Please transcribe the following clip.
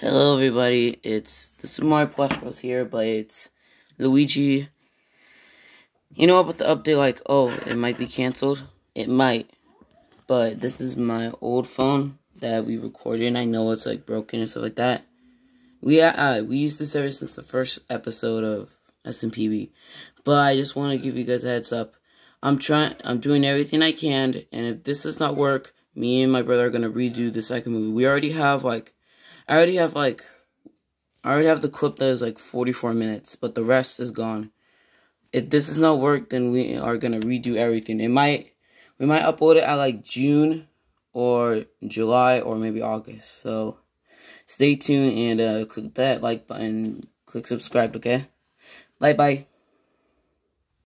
Hello everybody, it's the Super Mario Plus Bros here, but it's Luigi. You know with the update like, oh, it might be cancelled? It might. But this is my old phone that we recorded and I know it's like broken and stuff like that. We uh, uh we used this ever since the first episode of SMPB. But I just want to give you guys a heads up. I'm trying I'm doing everything I can and if this does not work, me and my brother are gonna redo the second movie. We already have like I already have like, I already have the clip that is like 44 minutes, but the rest is gone. If this does not work, then we are gonna redo everything. It might, we might upload it at like June or July or maybe August. So stay tuned and uh, click that like button, click subscribe, okay? Bye bye.